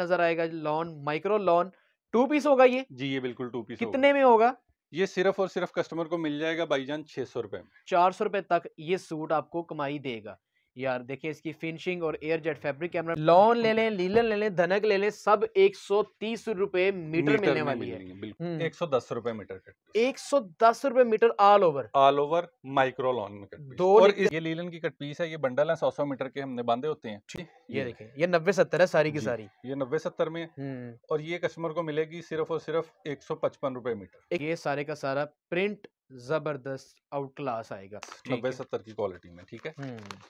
नजर आएगा lawn micro lawn two piece होगा ये जी ये बिल्कुल टू पीस कितने में होगा ये सिर्फ और सिर्फ कस्टमर को मिल जाएगा भाईजान छह सौ रुपए में चार सौ रुपए तक ये सूट आपको कमाई देगा यार देखिए इसकी फिनिशिंग और air jet fabric camera lawn ले लें लीलन ले लें धनक ले लें सब एक सौ तीस रुपए मीटर मिलने वाली है हम्म। एक सौ दस रुपए मीटर एक सौ दस रुपए metre all over all over micro lawn में दो और ये लीलन की कट पीस है ये बंडल है सौ सौ मीटर के हमने बांधे होते हैं ये देखिए ये नब्बे सत्तर है सारी की सारी ये नब्बे सत्तर में हम्म। और ये कस्टमर को मिलेगी सिर्फ और सिर्फ एक सौ पचपन रुपए मीटर ये सारे का सारा प्रिंट जबरदस्त आउट क्लास आएगा नब्बे सत्तर की क्वालिटी में ठीक है हम्म।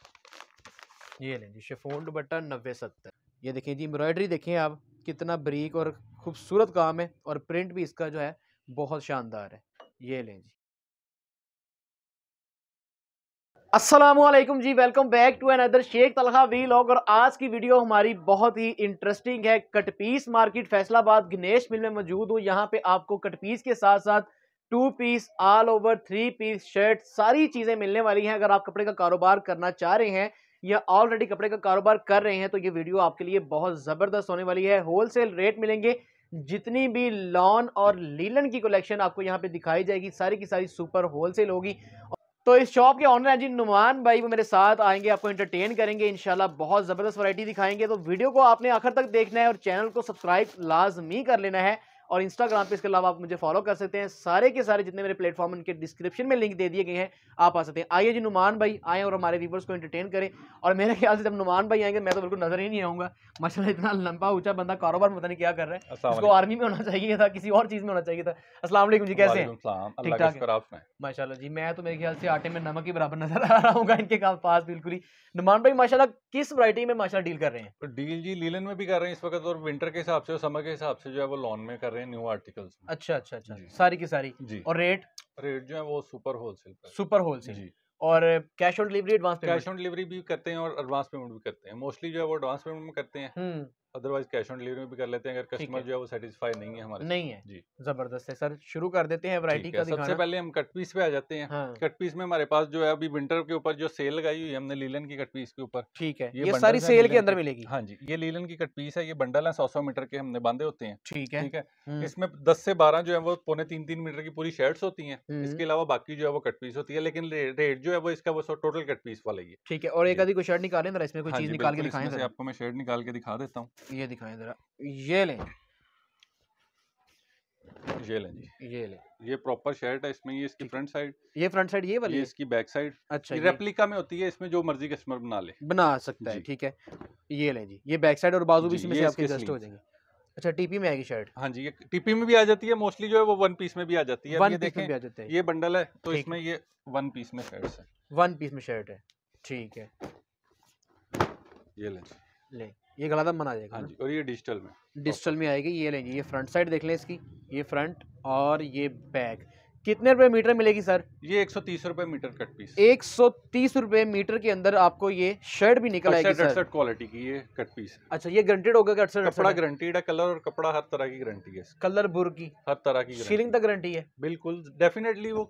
ये लें जी शेफोन बटन नब्बे सत्तर ये देखिए जी एम्ब्रॉयडरी देखिए आप कितना बरीक और खूबसूरत काम है और प्रिंट भी इसका जो है बहुत शानदार है ये लें जी Aslam ji welcome back to another Sheikh Talkha vlog और आज की वीडियो हमारी बहुत ही इंटरेस्टिंग है cut piece market Faisalabad Ganesh mill में मौजूद हूँ यहाँ पे आपको कटपीस के साथ साथ two piece all over three piece shirt सारी चीज़ें मिलने वाली हैं अगर आप कपड़े का कारोबार करना चाह रहे हैं या ऑलरेडी कपड़े का कारोबार कर रहे हैं तो ये वीडियो आपके लिए बहुत ज़बरदस्त होने वाली है होलसेल रेट मिलेंगे जितनी भी लॉन और लीलन की कलेक्शन आपको यहाँ पे दिखाई जाएगी सारी की सारी सुपर होलसेल होगी तो इस शॉप के ऑनर जी नुमान भाई वो मेरे साथ आएंगे आपको एंटरटेन करेंगे इनशाला बहुत ज़बरदस्त वैरायटी दिखाएंगे तो वीडियो को आपने आखिर तक देखना है और चैनल को सब्सक्राइब लाजमी कर लेना है और इंस्टाग्राम पे इसके अलावा आप मुझे फॉलो कर सकते हैं सारे के सारे जितने मेरे प्लेटफॉर्म उनके डिस्क्रिप्शन में लिंक दे दिए गए हैं आप आ सकते हैं आइए जी नुमान भाई आए और हमारे व्यूवर्स को एंटरटेन करें और मेरे ख्याल से जब नुमान भाई आएंगे मैं तो बिल्कुल नजर ही नहीं आऊँगा माशा इतना लंबा ऊँचा बंदा कारोबार पता नहीं क्या कर रहा है उसको आर्मी में होना चाहिए था किसी और चीज़ में होना चाहिए था असलम जी कैसे ठीक ठाक माशा जी मैं तो मेरे ख्याल से आटे में नमक ही बराबर नजर आ रहा हूँ इनके पास बिल्कुल ही नुमान भाई माशाला किस वरायटी में माशा डील कर रहे हैं डील जी लीलन में भी कर रहे हैं इस वक्त और विंटर के हिसाब से समर के हिसाब से जो है वो लॉन में कर रहे हैं न्यू आर्टिकल्स अच्छा अच्छा अच्छा सारी की सारी जी और रेट रेट जो है वो सुपर होलसेल सुपर होलसेल जी और cash on delivery advance cash on delivery भी करते हैं और एडवांस पेमेंट भी करते हैं मोस्टली जो है वो एडवांस पेमेंट में करते हैं हम्म। अदरवाइज कैश ऑन डिलीवरी भी कर लेते हैं अगर कस्टमर जो है वो सेटिस्फाई नहीं है हमारे नहीं है जी जबरदस्त है सर शुरू कर देते हैं वैरायटी का सबसे पहले हम कट पीस पे आ जाते हैं हाँ। कट पीस में हमारे पास जो है अभी विंटर के ऊपर जो सेल लगाई हुई है हमने लीलन की कट पीस के ऊपर ठीक है ये, ये सारी सेल के अंदर मिलेगी हाँ जी ये लीलन की कट पीस है ये बंडल है सौ सौ मीटर के हमने बांधे होते हैं ठीक है ठीक है हम्म। इसमें दस से बारह जो है वो पौने तीन तीन मीटर की पूरी शर्ट्स होती है इसके हम्म। अलावा बाकी जो है वो कट पीस होती है लेकिन रेट जो है वो इसका वो टोटल कट पीस वाला ही है ठीक है और एक आधी कोई शर्ट निकाले इसमें कोई हाँ चीज निकाल के दिखाएं आपको मैं शर्ट निकाल के दिखा देता हूँ ये दिखाएं ज़रा ये लें ये लें जी ये लें ये प्रॉपर शर्ट है इसमें ये इसकी फ्रंट साइड ये फ्रंट साइड ये वाली ये इसकी बैक साइड अच्छा ये रेप्लिका में होती है इसमें जो मर्जी कस्टमर बना ले बना सकता है ठीक है ये लें जी ये बैक साइड और बाजू भी इसमें से आपके एडजस्ट हो जाएंगे अच्छा टीपी में आएगी शर्ट हाँ जी ये टीपी में भी आ जाती है मोस्टली जो है वो वन पीस में भी आ जाती है वन ये देखें आ जाते हैं ये बंडल है तो इसमें ये वन पीस में शर्ट है वन पीस में शर्ट है ठीक है ये ले ले ये गला दम बना जाएगा हाँ और ये डिजिटल में डिजिटल में आएगी ये लेंगे ये फ्रंट साइड देख लें इसकी ये फ्रंट और ये बैक कितने रुपए मीटर मिलेगी सर ये एक सौ तीस रुपए मीटर कट पीस एक सौ तीस रुपए मीटर के अंदर आपको ये शर्ट भी निकल आएगी अच्छा, सर क्वालिटी की ये कट पीस अच्छा ये गारंटेड होगा कट शर्ट कपड़ा गारंटेड है कलर और कपड़ा हर तरह की गारंटी है कलर बुर की हर तरह की सीलिंग तक गारंटी है बिल्कुल डेफिनेटली वो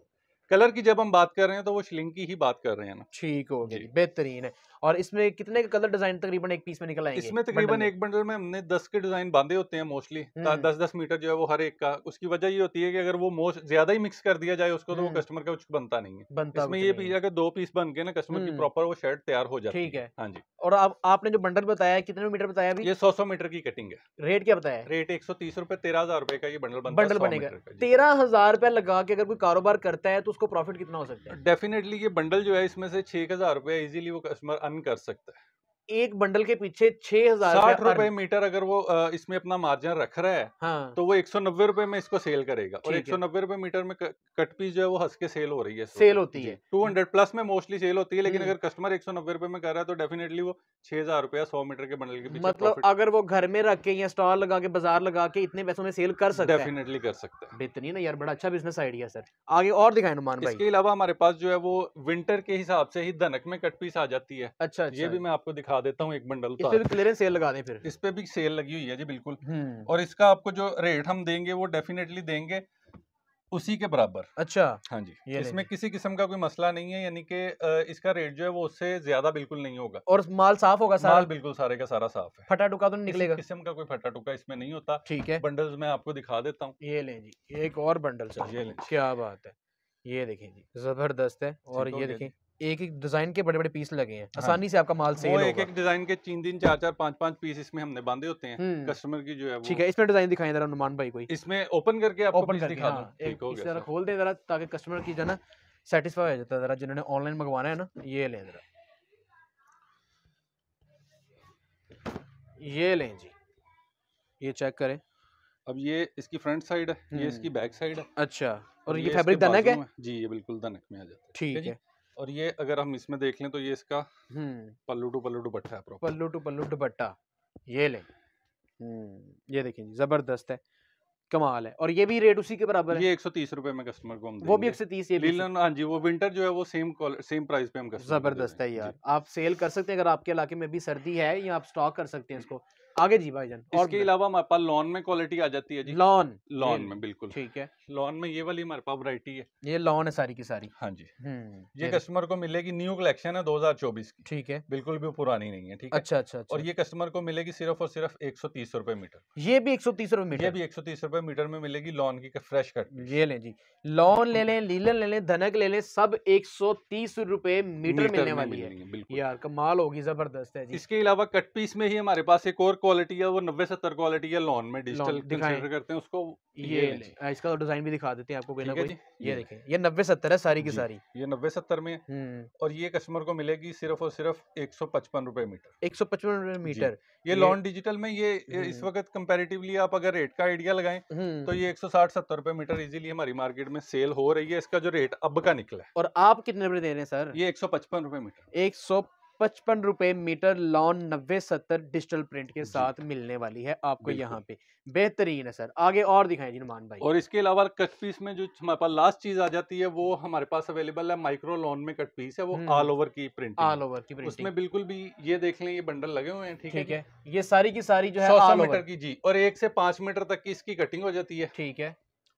कलर की जब हम बात कर रहे हैं तो वो शिलिंग की ही बात कर रहे हैं ना ठीक हो गया बेहतरीन है और इसमें कितने का कलर डिजाइन तकरीबन एक पीस में निकल आएंगे इसमें तकरीबन एक बंडल में हमने दस के डिजाइन बांधे होते हैं मोस्टली हम्म। दस दस मीटर जो है वो हर एक का उसकी वजह ये होती है कि अगर वो मोस्ट ज्यादा ही मिक्स कर दिया जाए उसको तो वो हम्म। कस्टमर का कुछ बनता नहीं है बनता इसमें ये पीस अगर दो पीस बन गए ना कस्टमर की हम्म। प्रॉपर वो शर्ट तैयार हो जाती है हाँ जी और आपने जो बंडल बताया कितने मीटर बताया ये सौ सौ मीटर की कटिंग है रेट क्या बताया रेट एक सौ तीस रुपए तेरह हजार रुपए का ये बंडल बंडल बनेगा तेरह हजार रुपया लगा के अगर कोई कारोबार करता है तो उसको प्रॉफिट कितना हो सकता है डेफिनेटली ये बंडल जो है इसमें से छः हज़ार रुपया ईजिली वो कस्टमर अर्न कर सकता है एक बंडल के पीछे छह हजार साठ रुपए मीटर अगर वो इसमें अपना मार्जिन रख रहा है हाँ। तो वो एक सौ नब्बे रुपए में इसको सेल करेगा और एक सौ नब्बे रुपए मीटर में कट पीस जो है वो हंस के सेल हो रही है सेल होती है टू हंड्रेड प्लस में मोस्टली सेल होती है लेकिन हम्म। अगर कस्टमर एक सौ नब्बे रुपए में कर रहा है तो डेफिनेटली वो छह हजार रुपया सौ मीटर के बंडल के पीछे मतलब अगर वो घर में रख के या स्टॉल लगा के बाजार लगा के इतने पैसों में सेल कर सकते हैं डेफिनेटली कर सकते हैं बेहतरीन ना यार बड़ा अच्छा बिजनेस आइडिया सर आगे और दिखाए नुमान भाई इसके अलावा हमारे पास जो है वो विंटर के हिसाब से ही धनक में कट पीस आ जाती है अच्छा ये अच्छा। भी मैं आपको दिखा दिखा देता हूँ एक बंडल तो इस पे भी क्लियरेंस सेल लगा दें फिर इस पे भी सेल लगी हुई है जी बिल्कुल हम्म। और इसका आपको जो रेट हम देंगे वो डेफिनेटली देंगे उसी के बराबर अच्छा हाँ जी ये इसमें किसी किस्म का कोई मसला नहीं है यानी कि इसका रेट जो है वो उससे ज्यादा बिल्कुल नहीं होगा और माल साफ होगा सारा माल बिल्कुल सारे का सारा साफ है फटा टुका तो निकलेगा किस्म का कोई फटा टुका इसमें नहीं होता ठीक है बंडल्स में आपको दिखा देता हूँ ये ले जी एक और बंडल सर ये क्या बात है ये देखें जी जबरदस्त है और तो ये देखें एक एक डिजाइन के बड़े बड़े पीस लगे हैं हाँ। आसानी से आपका माल सेल एक एक डिजाइन के तीन तीन चार चार पांच पांच पीस इसमें हमने बांधे होते हैं हम्म। कस्टमर की जो है वो ठीक है इसमें डिजाइन दिखाएं जरा नुमान भाई कोई इसमें ओपन करके आपको ओपन करके दिखा हाँ, एक इस खोल दे जरा ताकि कस्टमर की जो ना सेटिस्फाई हो जाता है जरा जिन्होंने ऑनलाइन मंगवाना है ना ये ले जरा ये लें जी ये चेक करें अब ये इसकी फ्रंट साइड है ये इसकी बैक हम्म। साइड है अच्छा और तो ये फैब्रिक दनक है जी ये बिल्कुल दनक में आ जाता है ठीक है और ये अगर हम इसमें देख लें तो ये इसका हम्म। पल्लू टू पल्लू दुपट्टा है पल्लू टू पल्लू दुपट्टा ये ले हम्म, ये देखिए जी जबरदस्त है कमाल है और ये भी रेट उसी के बराबर है ये 130 रुपए में कस्टमर को हम वो भी 130 ये लीलन हाँ जी वो विंटर जो है वो सेम सेम प्राइस पे हम कस्टमर जबरदस्त है यार आप सेल कर सकते हैं अगर आपके इलाके में भी सर्दी है या आप स्टॉक कर सकते हैं इसको आगे जी भाई जान इसके अलावा हमारे पास लॉन में क्वालिटी आ जाती है जी लॉन लॉन में बिल्कुल ठीक है लॉन में ये वाली हमारे पास वरायटी है ये लॉन है सारी की सारी हाँ जी हम्म, ये कस्टमर को मिलेगी न्यू कलेक्शन है 2024 की ठीक है बिल्कुल भी पुरानी नहीं है ठीक है अच्छा अच्छा, अच्छा। और ये कस्टमर को मिलेगी सिर्फ और सिर्फ एक सौ तीस रुपए मीटर ये भी एक सौ तीस रुपए मीटर ये भी एक सौ तीस रुपए मीटर में मिलेगी लॉन की फ्रेश कट ये ले जी लॉन ले लें लीलन ले लें धनक ले लें सब एक सौ तीस रुपए मीटर मिलने वाली है यार कमाल होगी जबरदस्त है इसके अलावा कट पीस में ही हमारे पास एक और क्वालिटी है वो नब्बे सत्तर क्वालिटी है लॉन में डिजिटल कंसीडर करते हैं उसको ये, ये इसका तो डिजाइन भी दिखा देते हैं आपको कोई ना कोई ये देखें ये नब्बे सत्तर है सारी की सारी ये नब्बे सत्तर में हम्म। और ये कस्टमर को मिलेगी सिर्फ और सिर्फ एक सौ पचपन रुपए मीटर एक सौ पचपन रुपए मीटर ये लॉन डिजिटल में ये इस हम्म। वक्त कंपेरेटिवली आप अगर रेट का आइडिया लगाए तो हम्म। ये एक सौ साठ सत्तर रुपए मीटर इजिली हमारी मार्केट में सेल हो रही है इसका जो रेट अब का निकला है और आप कितने रुपए दे रहे हैं सर ये एक सौ पचपन रुपए मीटर एक सौ पचपन रुपए मीटर लॉन नब्बे सत्तर डिजिटल प्रिंट के साथ मिलने वाली है आपको यहाँ पे बेहतरीन है सर आगे और दिखाएं जी नुमान भाई और इसके अलावा कट पीस में जो हमारे पास लास्ट चीज आ जाती है वो हमारे पास अवेलेबल है माइक्रो लॉन में कट पीस है वो हम्म। ऑल ओवर की प्रिंट ऑल ओवर की प्रिंट उसमें बिल्कुल भी ये देख लें ये बंडल लगे हुए हैं ठीक है, है ये सारी की सारी जो है सौ मीटर की जी और एक से पांच मीटर तक की इसकी कटिंग हो जाती है ठीक है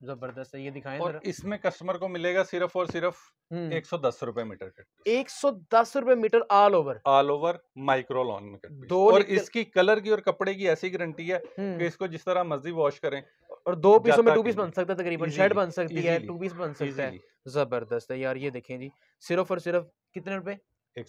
जबरदस्त है ये दिखाएं और इसमें कस्टमर को मिलेगा सिर्फ और सिर्फ हम्म। एक सौ दस रूपए मीटर एक सौ दस रूपए metre all over all over micro lawn दो और इसकी कलर की और कपड़े की ऐसी गारंटी है हम्म। कि इसको जिस तरह मर्जी वॉश करें और दो पीसों में टू पीस बन सकता है तकरीबन शर्ट बन सकती है टू पीस बन सकता है जबरदस्त है यार ये देखें जी सिर्फ और सिर्फ कितने रुपए एक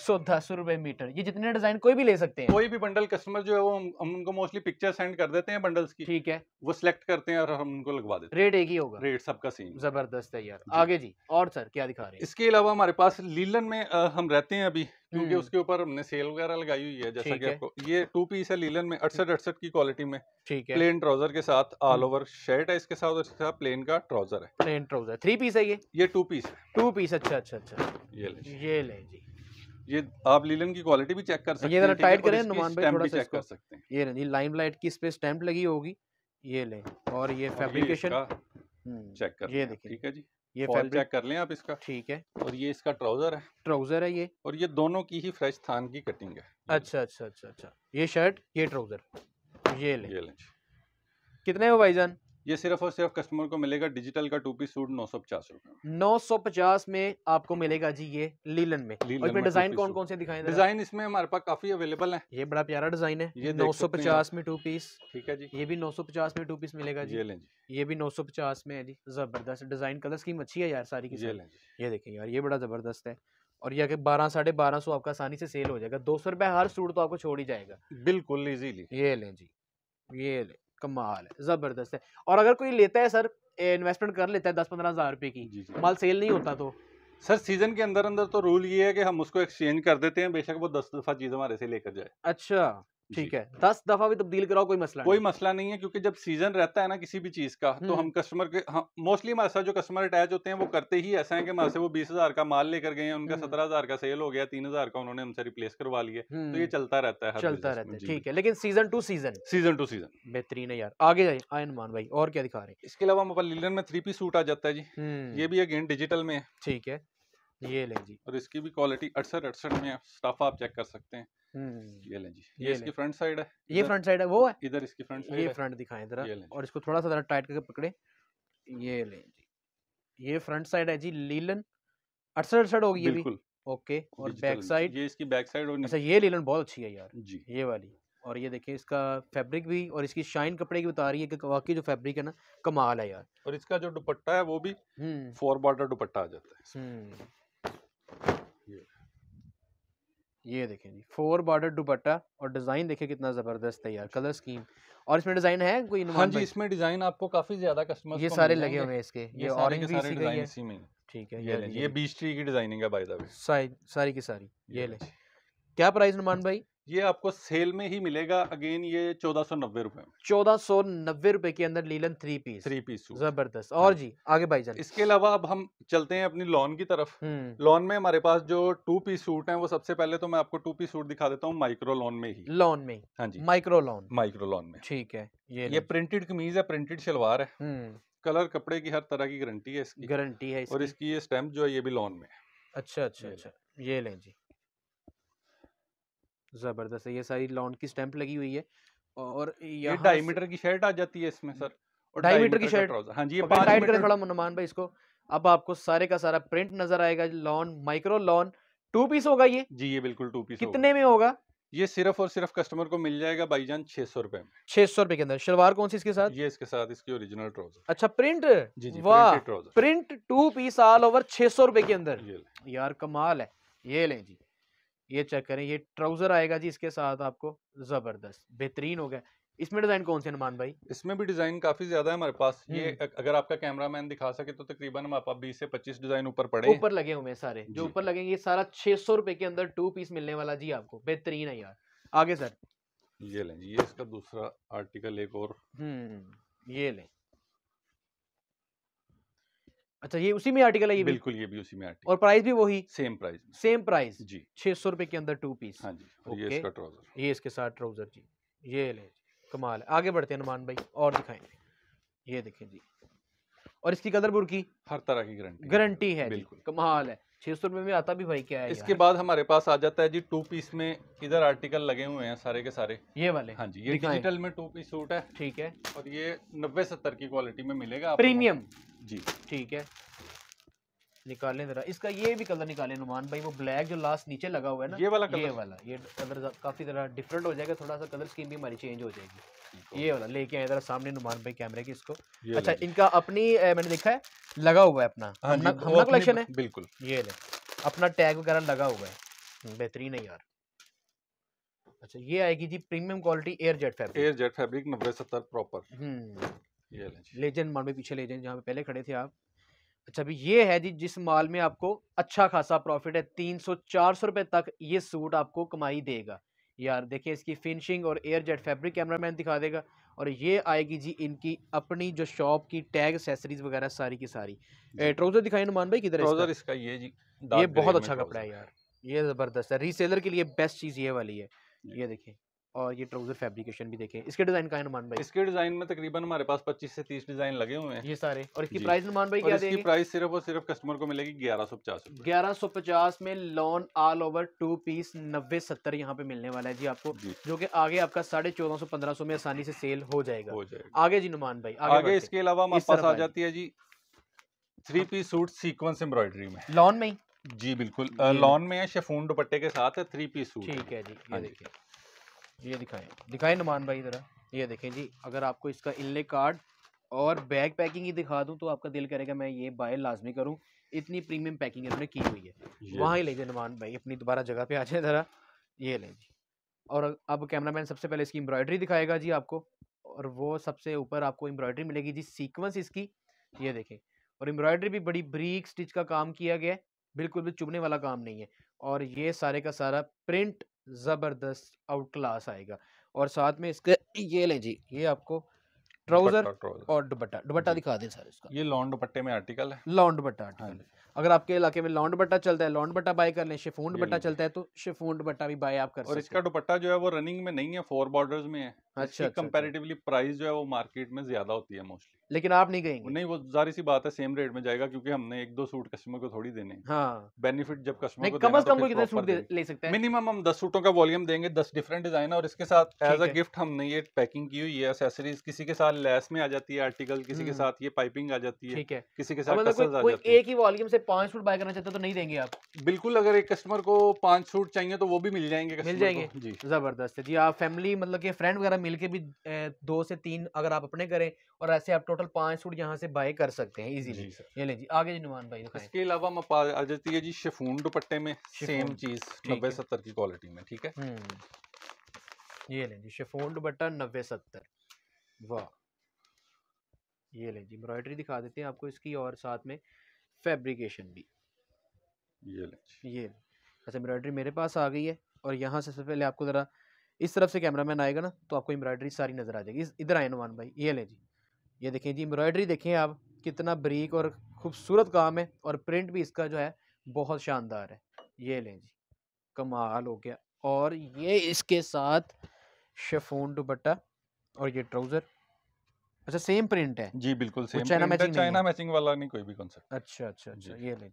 सौ दस रुपए मीटर ये जितने डिजाइन कोई भी ले सकते हैं कोई भी बंडल कस्टमर जो है वो हम उनको मोस्टली पिक्चर सेंड कर देते हैं बंडल्स की ठीक है वो सिलेक्ट करते हैं और हम उनको लगवा देते हैं रेट एक ही होगा रेट सबका सेम जबरदस्त है यार आगे जी और सर क्या दिखा रहे हैं इसके अलावा हमारे पास लीलन में हम रहते हैं अभी क्योंकि हम्म। उसके ऊपर हमने सेल वगैरह लगाई हुई है जैसा कि आपको ये टू पीस है लीलन में हम्म। अड़सठ अड़सठ की क्वालिटी में ठीक है प्लेन ट्राउजर के साथ ऑल ओवर शर्ट है इसके साथ इसके साथ प्लेन का ट्राउजर है प्लेन ट्राउजर थ्री पीस है ये ये टू पीस टू पीस अच्छा अच्छा अच्छा ये ले ये ले जी ये आप लीलन की क्वालिटी भी चेक कर सकते हैं ये टाइट करें भाई थोड़ा चेक कर सकते हैं ये नहीं लाइट की इस पे स्टैंप लगी होगी ये ले और ये फैब्रिकेशन हम्म, चेक कर ये देखिए ठीक है जी ये चेक कर लें आप इसका ठीक है और ये इसका ट्राउजर है ट्राउजर है ये और ये दोनों की ही फ्रेश थान की कटिंग है अच्छा अच्छा अच्छा अच्छा ये शर्ट ये ट्राउजर ये ले ये कितने हो भाईजान ये सिर्फ और सिर्फ कस्टमर को मिलेगा डिजिटल का टू पीस सूट नौ सौ पचास रूपए नौ सौ पचास में आपको मिलेगा जी ये लीलन में लीलन और डिजाइन कौन कौन से दिखाएंगे डिजाइन इसमें हमारे पास काफी अवेलेबल है ये बड़ा प्यारा डिजाइन है ये नौ सौ पचास में टू पीस ठीक है जी ये भी नौ सौ पचास में टू पीस मिलेगा जी ये, ये भी नौ सौ पचास में है जी जबरदस्त डिजाइन कलर स्कीम अच्छी है यार सारी की ये देखिए यार ये बड़ा जबरदस्त है और ये बारह साढ़े बारह सौ आपका आसानी से सेल हो जाएगा दो सौ रुपए हर सूट तो आपको छोड़ ही जाएगा बिल्कुल इजीली ये लें जी ये लें कमाल है ज़बरदस्त है और अगर कोई लेता है सर इन्वेस्टमेंट कर लेता है दस पंद्रह हज़ार रुपए की माल सेल नहीं होता तो सर सीजन के अंदर अंदर तो रूल ये है कि हम उसको एक्सचेंज कर देते हैं बेशक वो दस दफा चीज हमारे से लेकर जाए अच्छा ठीक है दस दफा भी तब्दील कराओ कोई मसला कोई मसला नहीं है क्योंकि जब सीजन रहता है ना किसी भी चीज का तो हम हम्म। कस्टमर के हाँ, मोस्टली हमारे साथ जो कस्टमर अटैच होते हैं वो करते ही ऐसा है कि हमारे वो बीस हजार का माल लेकर गए हैं उनका हम्म। सत्रह हजार का सेल हो गया तीन हजार का उन्होंने हमसे रिप्लेस करवा लिया तो ये हम्म। चलता रहता है चलता रहता है ठीक है लेकिन season to season season to season बेहतरीन है यार आगे जाइए आयन मान भाई और क्या दिखा रहे हैं इसके अलावा हमारे लीलन में थ्री पी सूट आ जाता है जी ये भी अगेन डिजिटल में है ठीक है ये ले जी और इसकी भी क्वालिटी अड़सठ अड़सठ में स्टाफ आप चेक कर सकते हैं हम्म। ये लें जी ये, ये इसकी फ्रंट साइड है ये फ्रंट साइड है वो है इधर इसकी फ्रंट साइड ये फ्रंट दिखाएं जरा और इसको थोड़ा सा जरा टाइट करके पकड़े ये लें जी ये फ्रंट साइड है जी लीलन अड़सठ अड़सठ होगी ये भी ओके और बैक साइड ये इसकी बैक साइड अच्छा ये लीलन बहुत अच्छी है यार जी ये वाली और ये देखिए इसका फैब्रिक भी और इसकी शाइन कपड़े की बता रही है कि वाकई जो फैब्रिक है ना कमाल है यार और इसका जो दुपट्टा है वो भी फोर हम्म। बॉर्डर दुपट्टा आ जाता है ये देखें जी फोर बॉर्डर दुपट्टा और डिज़ाइन देखिए कितना ज़बरदस्त है यार कलर स्कीम और इसमें डिज़ाइन है कोई हाँ जी इसमें डिज़ाइन आपको काफ़ी ज़्यादा कस्टमर ये सारे लगे हुए हैं इसके ये ऑरेंज भी इसी में ठीक है ये ये बीस ट्री की डिज़ाइनिंग है बाय द वे सारी सारी की सारी ये ले क्या प्राइस नुमान भाई ये आपको सेल में ही मिलेगा अगेन ये चौदह सौ नब्बे रुपए चौदह सौ नब्बे रुपए के अंदर linen three piece three piece जबरदस्त हाँ और जी आगे भाई चल इसके अलावा अब हम चलते हैं अपनी लॉन की तरफ लॉन हम्म। में हमारे पास जो टू पीस सूट है वो सबसे पहले तो मैं आपको टू पीस सूट दिखा देता हूँ माइक्रो लॉन में ही लॉन में हाँ जी माइक्रो लॉन माइक्रो लॉन में ठीक है ये ये प्रिंटेड कमीज है प्रिंटेड शलवार है कलर हम्म। कपड़े की हर तरह की गारंटी है इसकी गारंटी है और इसकी ये स्टैम्प जो है ये भी लॉन में अच्छा अच्छा अच्छा ये अच्छा। लें जी ज़बरदस्त है ये सारी लॉन्ड की स्टैंप लगी हुई है और ये ढाई मीटर की शर्ट आ जाती है इसमें सर और ढाई मीटर की शर्ट हाँ जी टाइट करें थोड़ा भाई इसको अब आपको सारे का सारा प्रिंट नजर आएगा lawn micro lawn two piece होगा ये जी ये बिल्कुल टू पीस कितने में होगा ये सिर्फ और सिर्फ कस्टमर को मिल जाएगा भाईजान छह सौ रुपए में छह सौ रुपए के अंदर शलवार कौन सी इसके साथ ये इसके साथ इसकी ओरिजिनल ट्राउजर अच्छा प्रिंट जी जी वाह print two piece all over छह सौ रुपए के अंदर यार कमाल है ये लें जी ये चेक करें ये ट्राउज़र आएगा जी इसके साथ आपको ज़बरदस्त बेहतरीन हो गया इसमें डिज़ाइन कौन से नुमान भाई इसमें भी डिज़ाइन काफ़ी ज़्यादा है हमारे पास ये अगर आपका कैमरा मैन दिखा सके तो तकरीबन हम आप बीस से पच्चीस डिज़ाइन ऊपर पड़े ऊपर लगे हुए हैं सारे जो ऊपर लगेंगे ये सारा छह सौ रुपए के अंदर टू पीस मिलने वाला जी आपको बेहतरीन है यार आगे सर ये लें ये इसका दूसरा आर्टिकल एक और हम्म ये लें अच्छा ये उसी में आर्टिकल है ये बिल्कुल ये भी उसी में आर्टिकल और प्राइस भी वही सेम प्राइस सेम प्राइस जी छह सौ रुपए के अंदर टू पीस हाँ जी ये इसका ट्राउजर ये इसके साथ ट्राउजर जी ये ले कमाल है आगे बढ़ते हैं नुमान भाई और दिखाए ये देखें जी और इसकी कदर बुर की हर तरह की गारंटी गारंटी है बिल्कुल कमाल है छः सौ रुपये में आता भी भाई क्या है इसके बाद हमारे पास आ जाता है जी टू पीस में इधर आर्टिकल लगे हुए हैं सारे के सारे ये वाले हाँ जी ये डिजिटल में टू पीस सूट है ठीक है और ये नब्बे सत्तर की क्वालिटी में मिलेगा प्रीमियम जी ठीक है निकालें जरा इसका ये भी कलर निकालें नुमान भाई वो ब्लैक जो लास्ट नीचे लगा हुआ है ना ये वाला कलर ये वाला ये कलर काफ़ी ज़रा डिफरेंट हो जाएगा थोड़ा सा कलर स्कीम भी हमारी चेंज हो जाएगी ये वाला लेके आए जरा सामने नुमान भाई कैमरे की इसको अच्छा इनका अपनी मैंने देखा है लगा हुआ है अपना हाँ अपना कलेक्शन है बिल्कुल ये ले अपना टैग वगैरह लगा हुआ है हम्म, बेहतरीन है यार अच्छा ये आएगी जी premium quality air jet fabric air jet fabric नब्बे सत्तर प्रॉपर हम्म ये लेजेंड मान में पीछे लेजेंड जहाँ पे पहले खड़े थे आप अच्छा अभी ये है जी जिस माल में आपको अच्छा खासा प्रॉफिट है तीन सौ चार सौ रुपये तक ये सूट आपको कमाई देगा यार देखिए इसकी फिनिशिंग और एयर जेट फैब्रिक कैमरामैन दिखा देगा और ये आएगी जी इनकी अपनी जो शॉप की टैग एक्सेसरीज वगैरह सारी की सारी ट्राउजर दिखाई नुमान भाई किधर ट्राउजर इसका ये जी ये बहुत अच्छा कपड़ा है यार ये ज़बरदस्त है रीसेलर के लिए बेस्ट चीज़ ये वाली है ये देखिए और ये ट्राउजर फैब्रिकेशन भी देखें इसके डिजाइन का नुमान भाई इसके डिजाइन में तकरीबन हमारे पास 25 से 30 डिजाइन लगे हुए हैं ये सारे और इसकी प्राइस नुमान भाई क्या इसकी प्राइस सिर्फ और सिर्फ कस्टमर को मिलेगी ग्यारह सौ पचास ग्यारह सौ पचास में lawn all over two piece नब्बे सत्तर यहाँ पे मिलने वाला है जी आपको जी। जो की आगे आपका साढ़े चौदह में आसानी से सेल हो जाएगा आगे जी नुमान भाई आगे इसके अलावा हमारे पास आ जाती है जी three piece suit sequence embroidery में लॉन में जी बिल्कुल लॉन में है शेफून दुपट्टे के साथ है थ्री पीस सूट ठीक है जी ये हाँ देखिए ये दिखाएं दिखाएं नुमान भाई ज़रा ये देखें जी अगर आपको इसका इनले कार्ड और बैग पैकिंग ही दिखा दूं तो आपका दिल करेगा मैं ये बाय लाजमी करूं इतनी प्रीमियम पैकिंग इन्होंने की हुई है वहाँ ही ले जाए नुमान भाई अपनी दोबारा जगह पे आ जाए ज़रा ये ले जी और अब मैन सबसे पहले इसकी एम्ब्रॉयडरी दिखाएगा जी आपको और वो सबसे ऊपर आपको एम्ब्रॉयडरी मिलेगी जी सीक्वेंस इसकी ये देखें और एम्ब्रॉयडरी भी बड़ी ब्रीक स्टिच का काम किया गया है बिल्कुल भी चुभने वाला काम नहीं है और ये सारे का सारा प्रिंट ज़बरदस्त आउट क्लास आएगा और साथ में इसके ये लें जी ये आपको ट्राउजर और दुपट्टा दुपट्टा दिखा दें सर इसका ये लॉन्ग दुपट्टे में आर्टिकल है लॉन्ग दुपट्टा हाँ आर्टिकल है अगर आपके इलाके में लॉन्ड बट्टा चलता है लॉन्ड बट्टा बाय कर लें शिफोन बट्टा चलता है तो शिफोन बट्टा भी बाय आप कर सकते हैं और इसका दुपट्टा जो है वो रनिंग में नहीं है फोर बॉर्डर्स में है अच्छा, अच्छा, अच्छा। कंपैरेटिवली प्राइस जो है वो मार्केट में ज्यादा होती है मोस्टली लेकिन आप नहीं गएंगे नहीं वो जारी सी बात है सेम रेट में जाएगा क्योंकि हमने एक दो सूट कस्टमर को थोड़ी देने हाँ बेनिफिट जब कस्टमर को कम अज तो कम कितने सूट ले सकते हैं मिनिमम हम दस सूटों का वॉल्यूम देंगे दस डिफरेंट डिजाइन और इसके साथ एज अ गिफ्ट हमने ये पैकिंग की हुई है एसेसरीज किसी के साथ लेस में आ जाती है आर्टिकल किसी के हम्म। साथ ये पाइपिंग आ जाती है है किसी के साथ एक ही वॉल्यूम से पांच सूट बाय करना चाहते तो नहीं देंगे आप बिल्कुल अगर एक कस्टमर को पांच सूट चाहिए तो वो भी मिल जाएंगे मिल जाएंगे जी जबरदस्त है जी आप फैमिली मतलब के फ्रेंड वगैरह मिलके भी दो से तीन अगर आप अपने करें और ऐसे आप टोटल पांच सूट यहाँ से बाय कर सकते हैं इजीली ये ले जी आगे जी नुमान भाई इसके अलावा हम आ जाती है जी शेफून दुपट्टे में सेम चीज़ नब्बे सत्तर की क्वालिटी में ठीक है हम्म। ये ले जी शेफोन दुपट्टा नब्बे सत्तर वाह ये ले जी एम्ब्रॉयडरी दिखा देते हैं आपको इसकी और साथ में फेब्रिकेशन भी ये लें ये अच्छा एम्ब्रॉयडरी मेरे पास आ गई है और यहाँ से सबसे पहले आपको ज़रा इस तरफ से कैमरामैन आएगा ना तो आपको एम्ब्रॉयडरी सारी नज़र आ जाएगी इधर आए नुमान भाई ये ले जी ये देखें जी एम्ब्रॉयडरी देखें आप कितना बरीक और खूबसूरत काम है और प्रिंट भी इसका जो है बहुत शानदार है ये लें जी कमाल हो गया और ये इसके साथ शेफोन दुपट्टा और ये ट्राउज़र अच्छा सेम प्रिंट है जी बिल्कुल same China matching China matching वाला नहीं कोई भी सा अच्छा अच्छा अच्छा ये लें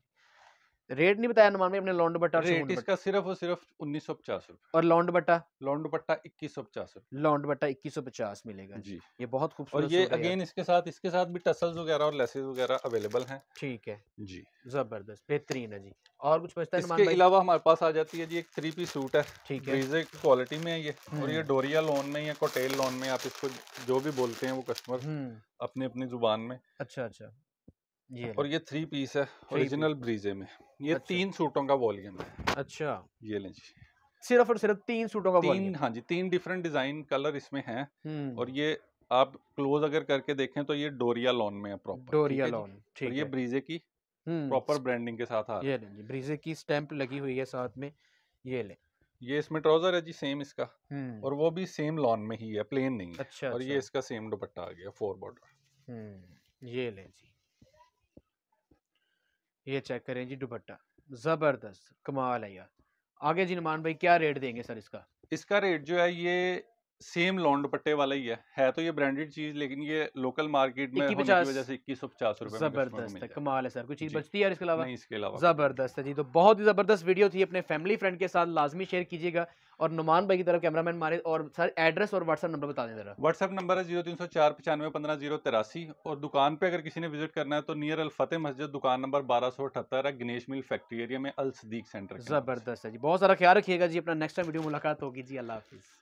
रेट नहीं बताया अनुमान भाई अपने लॉन्ड बट्टा रेट इसका सिर्फ और सिर्फ उन्नीस सौ पचास रूपए और लॉन्ड बट्टा लॉन्ड बट्टा इक्कीस सौ पचास रूपए लॉन्ड बट्टा इक्कीस सौ पचास मिलेगा जी ये बहुत खूबसूरत और ये अगेन इसके साथ इसके साथ भी टसल्स वगैरह और लेसेस वगैरह अवेलेबल हैं ठीक है जी जबरदस्त बेहतरीन है जी और कुछ बचता है इसके अलावा हमारे पास आ जाती है जी एक थ्री पीस सूट है ठीक है क्वालिटी में है ये और ये डोरिया हम्म। लोन में या कोटेल लोन में आप इसको जो भी बोलते हैं वो कस्टमर अपने अपनी जुबान में अच्छा अच्छा ये और ये थ्री पीस है ओरिजिनल ब्रीजे में ये अच्छा। तीन सूटों का वॉल्यूम है अच्छा ये लें जी सिर्फ और सिर्फ तीन सूटों का तीन हाँ जी तीन डिफरेंट डिजाइन कलर इसमें हैं और हम्म। ये आप क्लोज अगर करके देखें तो ये डोरिया लॉन में है प्रॉपर डोरिया लॉन ठीक है ये ब्रीजे की हम्म, प्रॉपर ब्रांडिंग के साथ आ ये लें जी ब्रीजे की स्टैंप लगी हुई है साथ में ये लें ये इसमें ट्राउजर है जी सेम इसका हम्म। और वो भी सेम लॉन में ही है प्लेन नहीं है अच्छा, और ये अच्छा। इसका सेम दुपट्टा आ गया फोर बॉर्डर ये लें जी ये चेक करें जी दुपट्टा ज़बरदस्त कमाल है यार आगे जी नुमान भाई क्या रेट देंगे सर इसका इसका रेट जो है ये सेम लॉन दुपट्टे वाला ही है है तो ये ब्रांडेड चीज लेकिन ये लोकल मार्केट में इक्कीस पचास रुपए जबरदस्त है कमाल है सर कोई चीज बचती है इसके अलावा जबरदस्त है जी तो बहुत ही जबरदस्त वीडियो थी अपने फैमिली फ्रेंड के साथ लाजमी शेयर कीजिएगा और नुमान भाई की तरफ कैमरामैन मारे और सर एड्रेस और व्हाट्सअप नंबर बता दें जरा व्हाट्सअप नंबर है जीरो तीन सौ चार पचानवे पंद्रह जीरो तिरासी और दुकान पे अगर किसी ने विजिट करना है तो नियर अल फतेह मस्जिद दुकान नंबर बारह सौ अठहत्तर है गणेश मिल फैक्ट्री एरिया में अल सदीक सेंटर जबरदस्त है जी बहुत सारा ख्याल रखिएगा जी अपना नेक्स्ट टाइम वीडियो मुलाकात होगी जी अल्लाह हाफिज़